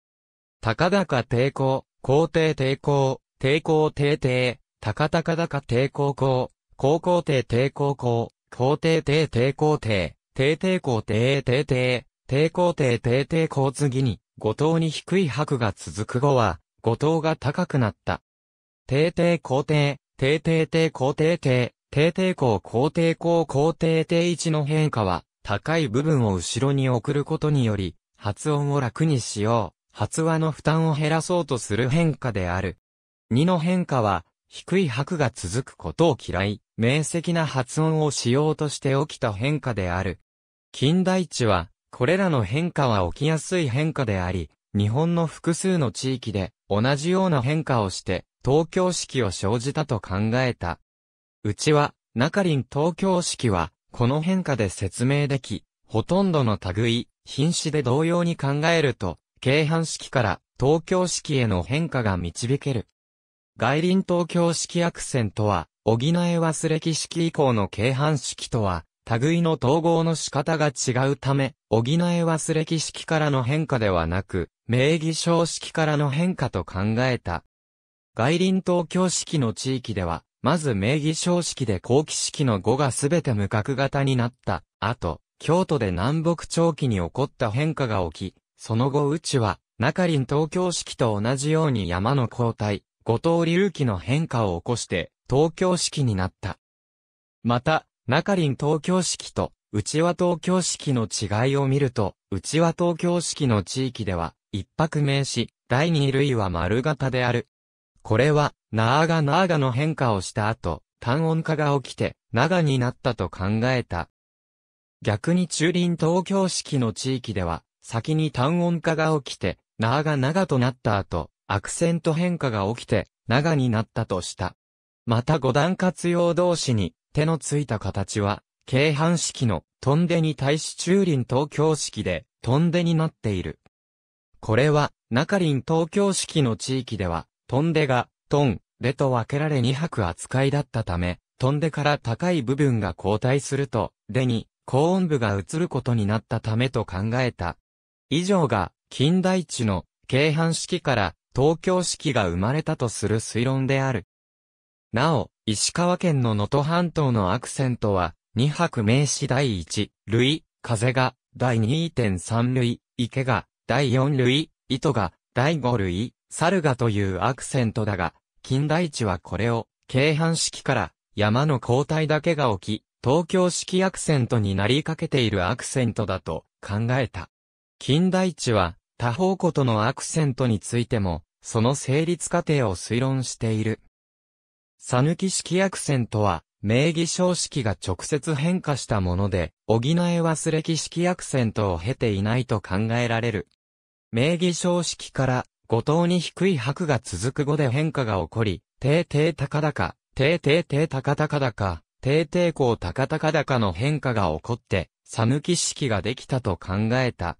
高高抵抗、皇帝抵抗、抵抗低低、高高高抵抗高、高校低抵抗高、皇帝低抵抗低、低抵抗低低低、抵抗低低抵抗次に、五等に低い白が続く後は、五等が高くなった。低低皇帝、低帝帝皇帝帝、帝帝皇皇帝皇皇帝帝一の変化は、高い部分を後ろに送ることにより、発音を楽にしよう、発話の負担を減らそうとする変化である。2の変化は、低い拍が続くことを嫌い、明晰な発音をしようとして起きた変化である。近代地は、これらの変化は起きやすい変化であり、日本の複数の地域で同じような変化をして、東京式を生じたと考えた。うちは、中林東京式は、この変化で説明でき、ほとんどの類、品詞で同様に考えると、京阪式から東京式への変化が導ける。外輪東京式アクセントは、補え忘れ式以降の京阪式とは、類の統合の仕方が違うため、補え忘れ式からの変化ではなく、名義小式からの変化と考えた。外輪東京式の地域では、まず名義小式で後期式の語がすべて無角型になった。後、京都で南北長期に起こった変化が起き、その後うちは、中林東京式と同じように山の交代、五島隆流の変化を起こして、東京式になった。また、中林東京式と、内輪東京式の違いを見ると、内輪東京式の地域では、一泊名詞、第二類は丸型である。これは、ナーガナーガの変化をした後、単音化が起きて、長になったと考えた。逆に中林東京式の地域では、先に単音化が起きて、ナーガナガとなった後、アクセント変化が起きて、長になったとした。また五段活用同士に、手のついた形は、京阪式のトンデに対し中林東京式で、トンデになっている。これは、中林東京式の地域では、トンデが、トン、レと分けられ2拍扱いだったため、トンデから高い部分が後退すると、レに、高音部が移ることになったためと考えた。以上が、近代地の、京阪式から、東京式が生まれたとする推論である。なお、石川県の能登半島のアクセントは、2拍名詞第1、類、風が、第2.3類、池が、第4類、糸が、第5類、サルガというアクセントだが、近代地はこれを、京阪式から山の交代だけが起き、東京式アクセントになりかけているアクセントだと考えた。近代地は他方ことのアクセントについても、その成立過程を推論している。さぬき式アクセントは、名義小式が直接変化したもので、補え忘れ記式アクセントを経ていないと考えられる。名義小式から五島に低い白が続く語で変化が起こり、低低高高、低低低高高高、低低高高高高の変化が起こって、寒気式ができたと考えた。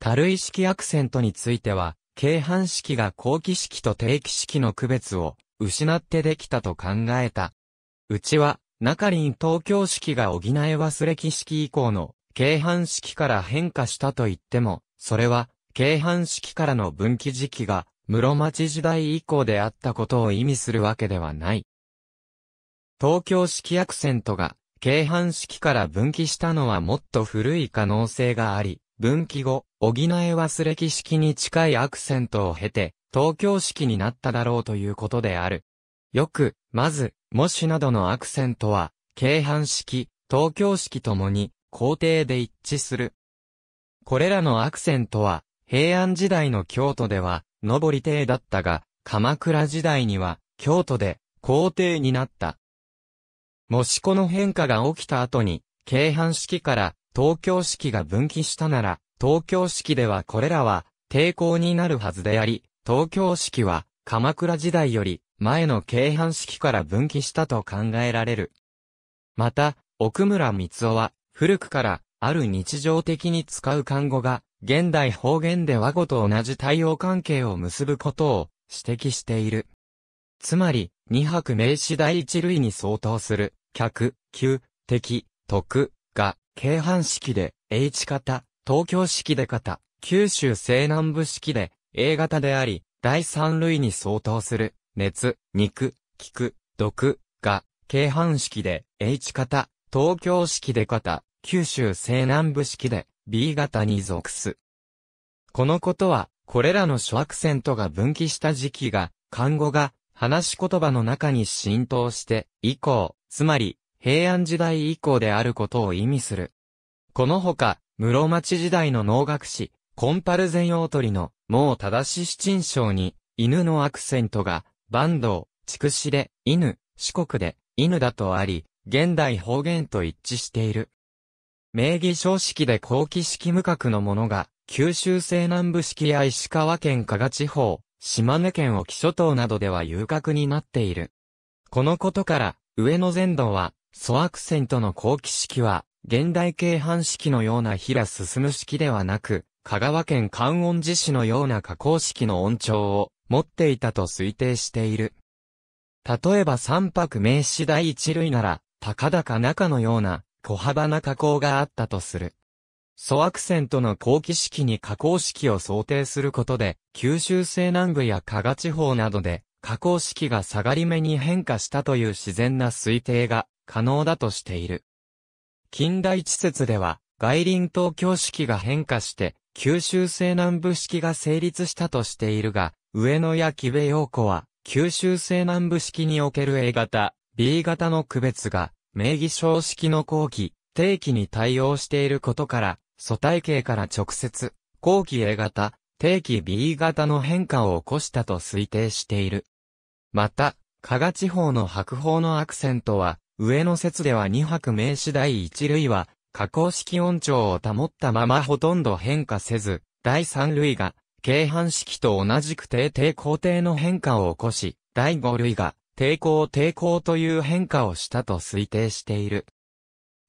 軽い式アクセントについては、軽半式が後期式と定期式の区別を失ってできたと考えた。うちは、中林東京式が補え忘れ期式以降の軽半式から変化したと言っても、それは京阪式からの分岐時期が、室町時代以降であったことを意味するわけではない。東京式アクセントが、京阪式から分岐したのはもっと古い可能性があり、分岐後、補え忘れ木式に近いアクセントを経て、東京式になっただろうということである。よく、まず、もしなどのアクセントは、京阪式、東京式ともに、皇帝で一致する。これらのアクセントは、平安時代の京都では、上り帝だったが、鎌倉時代には、京都で、皇帝になった。もしこの変化が起きた後に、京阪式から東京式が分岐したなら、東京式ではこれらは、抵抗になるはずであり、東京式は、鎌倉時代より、前の京阪式から分岐したと考えられる。また、奥村光夫は、古くから、ある日常的に使う漢語が、現代方言で和語と同じ対応関係を結ぶことを指摘している。つまり、二泊名詞第一類に相当する、客、旧、敵、徳、が、京阪式で、H 型、東京式で型、九州西南部式で、A 型であり、第三類に相当する、熱、肉、菊、毒、が、京阪式で、H 型、東京式で型、九州西南部式で、B 型に属す。このことは、これらの諸アクセントが分岐した時期が、漢語が、話し言葉の中に浸透して、以降、つまり、平安時代以降であることを意味する。このほか、室町時代の能楽師、コンパルゼン用鳥の、もう正し七珍章に、犬のアクセントが、坂東、筑紫で、犬、四国で、犬だとあり、現代方言と一致している。名義小式で後期式無核のものが、九州西南部式や石川県加賀地方、島根県沖諸島などでは遊郭になっている。このことから、上野全土は、粗悪線との後期式は、現代系半式のような平進む式ではなく、香川県観音寺市のような加工式の音調を持っていたと推定している。例えば三泊名詞第一類なら、高々中のような小幅な加工があったとする。粗悪線との後期式に加工式を想定することで、九州西南部や加賀地方などで、加工式が下がり目に変化したという自然な推定が可能だとしている。近代地説では、外輪東京式が変化して、九州西南部式が成立したとしているが、上野や木部陽子は、九州西南部式における A 型、B 型の区別が、名義称式の後期、定期に対応していることから、素体系から直接、後期 A 型、定期 B 型の変化を起こしたと推定している。また、加賀地方の白鵬のアクセントは、上の説では2白名詞第1類は、加工式音調を保ったままほとんど変化せず、第3類が、軽半式と同じく定低高低の変化を起こし、第5類が、抵抗抵抗という変化をしたと推定している。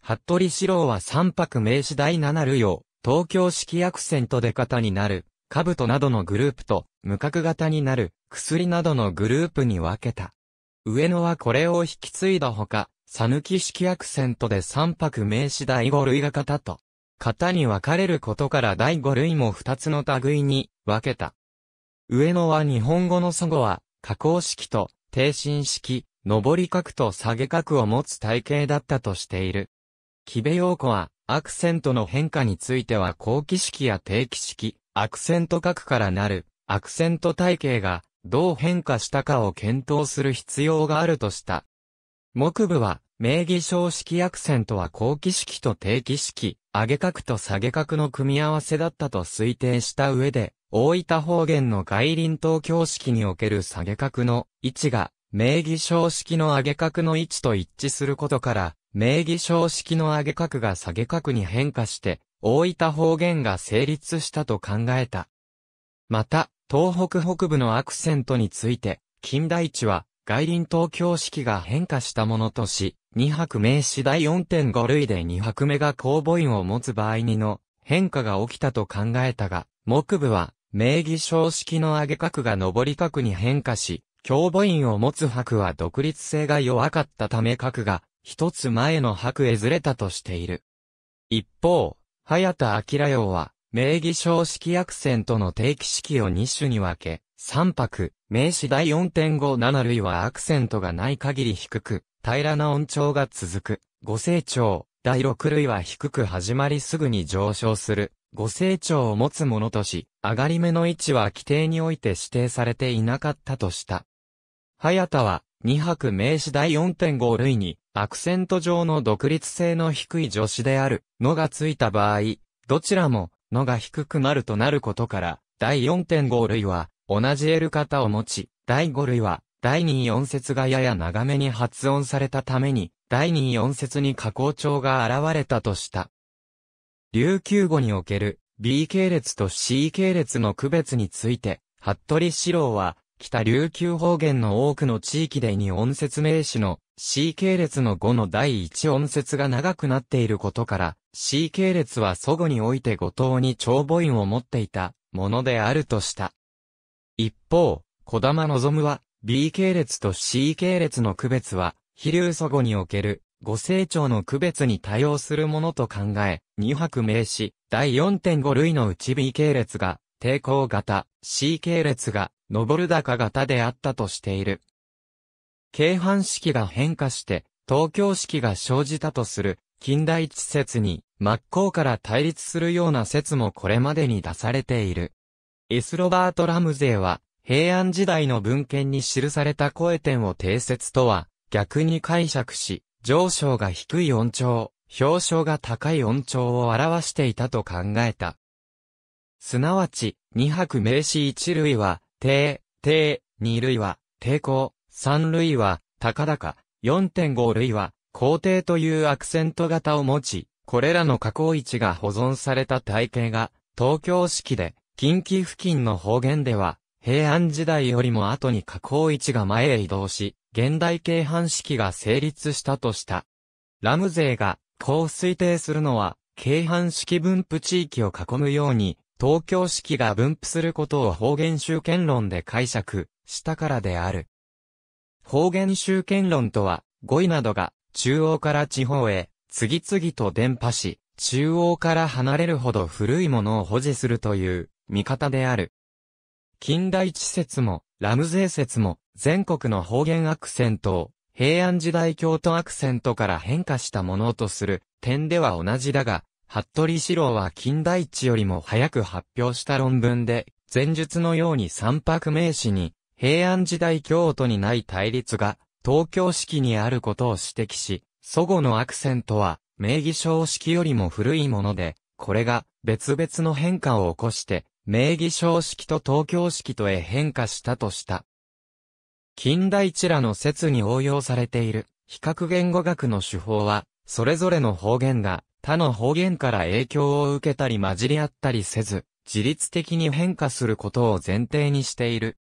服部四郎は三泊名詞第七類を、東京式アクセントで型になる、兜などのグループと、無角型になる、薬などのグループに分けた。上野はこれを引き継いだほか、さぬき式アクセントで三泊名詞第五類が型と、型に分かれることから第五類も二つの類に分けた。上野は日本語の祖語は、加工式と低身式、上り角と下げ角を持つ体型だったとしている。木部陽子は、アクセントの変化については後期式や定期式、アクセント角からなる、アクセント体系が、どう変化したかを検討する必要があるとした。木部は、名義小式アクセントは後期式と定期式、上げ角と下げ角の組み合わせだったと推定した上で、大分方言の外輪東京式における下げ角の位置が、名義小式の上げ角の位置と一致することから、名義小式の上げ角が下げ角に変化して、大分方言が成立したと考えた。また、東北北部のアクセントについて、近代地は、外輪東京式が変化したものとし、二拍名詞第4.5類で二拍目が公母音を持つ場合にの変化が起きたと考えたが、木部は名義小式の上げ角が上り角に変化し、強母印を持つ白は独立性が弱かったため角が、一つ前の白へずれたとしている。一方、早田明洋は、名義小式アクセントの定期式を2種に分け、三拍、名詞第4.57類はアクセントがない限り低く、平らな音調が続く。五成長、第6類は低く始まりすぐに上昇する。ご成長を持つものとし、上がり目の位置は規定において指定されていなかったとした。早田は、2拍名詞第4.5類に、アクセント上の独立性の低い助詞である、のがついた場合、どちらも、のが低くなるとなることから、第4.5類は、同じ L 型を持ち、第5類は、第24節がやや長めに発音されたために、第24節に加工調が現れたとした。琉球語における B 系列と C 系列の区別について、服部四郎は、北琉球方言の多くの地域で2音節名詞の C 系列の語の第1音節が長くなっていることから C 系列は祖語において語頭に長母音を持っていたものであるとした。一方、小玉望は B 系列と C 系列の区別は、飛竜祖語における五成長の区別に対応するものと考え、二泊名詞、第4.5類のうち B 系列が、抵抗型、C 系列が、上る高型であったとしている。京阪式が変化して、東京式が生じたとする、近代一説に、真っ向から対立するような説もこれまでに出されている。エスロバート・ラムゼーは、平安時代の文献に記された声点を定説とは、逆に解釈し、上昇が低い音調、表彰が高い音調を表していたと考えた。すなわち、二拍名詞一類は、低、低、二類は、低高、三類は、高四4.5類は、高低というアクセント型を持ち、これらの加工位置が保存された体系が、東京式で、近畿付近の方言では、平安時代よりも後に加工位置が前へ移動し、現代形範式が成立したとした。ラムゼーが、こう推定するのは、京阪式分布地域を囲むように、東京式が分布することを方言集権論で解釈したからである。方言集権論とは、語彙などが中央から地方へ次々と伝播し、中央から離れるほど古いものを保持するという見方である。近代地説もラムゼー説も全国の方言アクセントを、平安時代京都アクセントから変化したものとする点では同じだが、服部四郎は近代一よりも早く発表した論文で、前述のように三白名詞に、平安時代京都にない対立が、東京式にあることを指摘し、祖語のアクセントは、名義称式よりも古いもので、これが別々の変化を起こして、名義称式と東京式とへ変化したとした。近代一らの説に応用されている、比較言語学の手法は、それぞれの方言が他の方言から影響を受けたり混じり合ったりせず、自律的に変化することを前提にしている。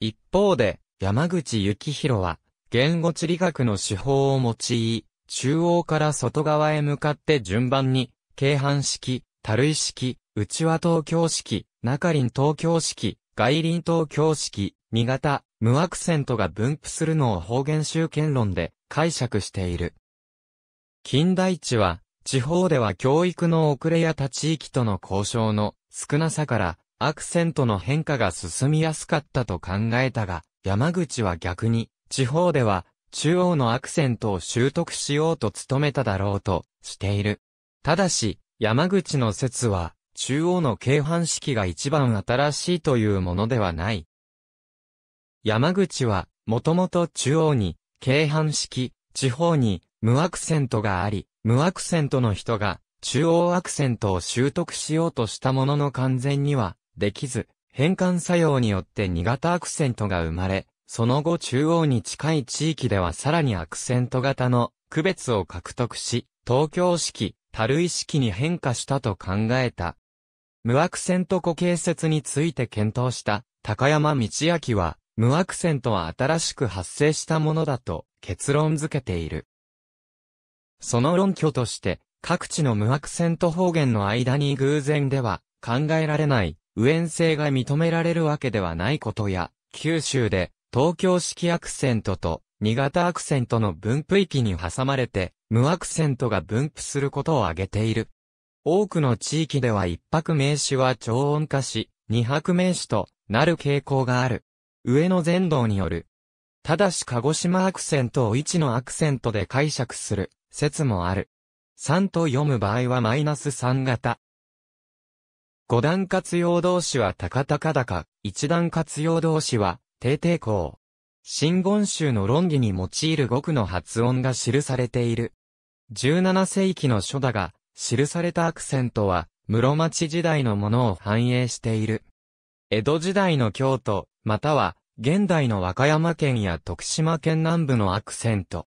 一方で、山口幸宏は、言語地理学の手法を用い、中央から外側へ向かって順番に、京阪式、樽類式、内輪東京式、中林東京式、外輪東京式、新潟、無アクセントが分布するのを方言集権論で解釈している。近代地は、地方では教育の遅れや他地域との交渉の少なさから、アクセントの変化が進みやすかったと考えたが、山口は逆に、地方では、中央のアクセントを習得しようと努めただろうとしている。ただし、山口の説は、中央の京阪式が一番新しいというものではない。山口は、もともと中央に、京阪式、地方に、無アクセントがあり、無アクセントの人が、中央アクセントを習得しようとしたものの完全には、できず、変換作用によって二型アクセントが生まれ、その後中央に近い地域ではさらにアクセント型の区別を獲得し、東京式、たるい式に変化したと考えた。無アクセント固形説について検討した高山道明は、無アクセントは新しく発生したものだと結論付けている。その論拠として、各地の無アクセント方言の間に偶然では考えられない右ン性が認められるわけではないことや、九州で東京式アクセントと新潟アクセントの分布域に挟まれて、無アクセントが分布することを挙げている。多くの地域では一泊名詞は超音化し、二泊名詞となる傾向がある。上野全道による。ただし鹿児島アクセントを1のアクセントで解釈する説もある。3と読む場合はマイナス3型。5段活用動詞は高々高、1段活用動詞は低抵抗。新言集の論議に用いる語句の発音が記されている。17世紀の書だが、記されたアクセントは、室町時代のものを反映している。江戸時代の京都、または、現代の和歌山県や徳島県南部のアクセント。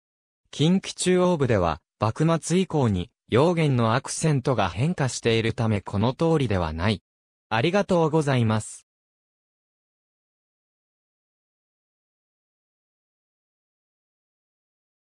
近畿中央部では、幕末以降に、用言のアクセントが変化しているためこの通りではない。ありがとうございます。